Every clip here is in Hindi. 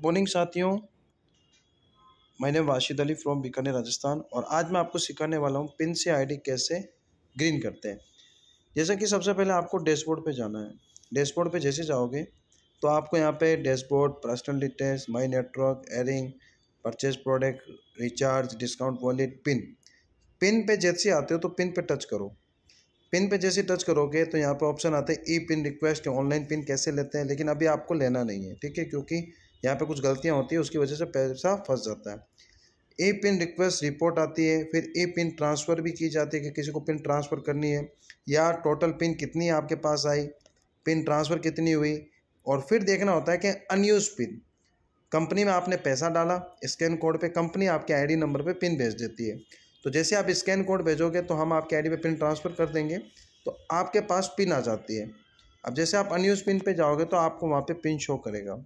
गुड मॉर्निंग साथियों मैं वाशिद अली फ्रॉम बीकानेर राजस्थान और आज मैं आपको सिखाने वाला हूँ पिन से आईडी कैसे ग्रीन करते हैं जैसा कि सबसे पहले आपको डैशबोर्ड पे जाना है डैशबोर्ड पे जैसे जाओगे तो आपको यहाँ पे dashboard personal details my network earning purchase product recharge discount wallet pin pin पर जैसे आते हो तो पिन पर टच करो पिन पर जैसे टच करोगे तो यहाँ पर ऑप्शन आते हैं E pin request online pin कैसे लेते हैं लेकिन अभी आपको लेना नहीं है ठीक है क्योंकि यहाँ पे कुछ गलतियाँ होती है उसकी वजह से पैसा फंस जाता है ए पिन रिक्वेस्ट रिपोर्ट आती है फिर ए पिन ट्रांसफ़र भी की जाती है कि किसी को पिन ट्रांसफ़र करनी है या टोटल पिन कितनी आपके पास आई पिन ट्रांसफ़र कितनी हुई और फिर देखना होता है कि अनयूज़ पिन कंपनी में आपने पैसा डाला स्कैन कोड पे कंपनी आपके आईडी नंबर पे पिन भेज देती है तो जैसे आप स्कैन कोड भेजोगे तो हम आपके आईडी पे पिन ट्रांसफ़र कर देंगे तो आपके पास पिन आ जाती है अब जैसे आप अनयूज़ पिन पे जाओगे तो आपको वहाँ पे पिन शो करेगा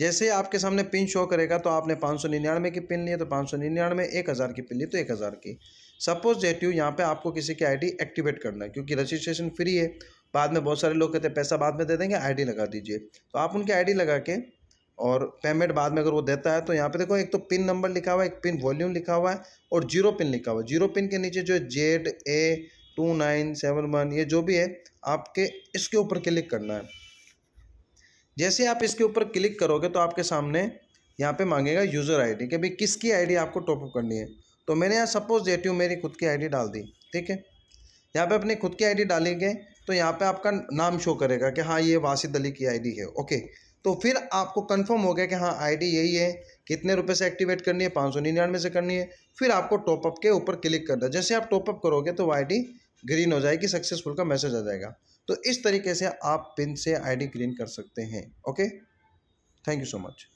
जैसे आपके सामने पिन शो करेगा तो आपने पाँच सौ निन्यानवे की पिन ली तो पाँच सौ निन्यानवे एक हज़ार की पिन ली तो एक हज़ार की सपोज जेट यू यहाँ पर आपको किसी की आईडी एक्टिवेट करना है क्योंकि रजिस्ट्रेशन फ्री है बाद में बहुत सारे लोग कहते हैं पैसा बाद में दे देंगे आईडी लगा दीजिए तो आप उनकी आईडी लगा के और पेमेंट बाद में अगर वो देता है तो यहाँ पे देखो एक तो पिन नंबर लिखा हुआ है एक पिन वॉल्यूम लिखा हुआ है और जीरो पिन लिखा हुआ है जीरो पिन के नीचे जो Z A two nine seven one ये जो भी है आपके इसके ऊपर क्लिक करना है जैसे आप इसके ऊपर क्लिक करोगे तो आपके सामने यहाँ पे मांगेगा यूज़र आईडी कि भाई किसकी आईडी आपको टॉपअप करनी है तो मैंने यहाँ सपोज हूँ मेरी खुद की आईडी डाल दी ठीक है यहाँ पे अपनी खुद की आईडी डालेंगे तो यहाँ पे आपका नाम शो करेगा कि हाँ ये वासिद अली की आईडी है ओके तो फिर आपको कंफर्म हो गया कि हाँ डी यही है कितने रुपये से एक्टिवेट करनी है पाँच सौ निन्यानवे से करनी है फिर आपको टॉपअप के ऊपर क्लिक करना जैसे आप टॉपअप करोगे तो वो आई ग्रीन हो जाएगी सक्सेसफुल का मैसेज आ जाएगा तो इस तरीके से आप पिन से आईडी क्लीन कर सकते हैं okay thank you so much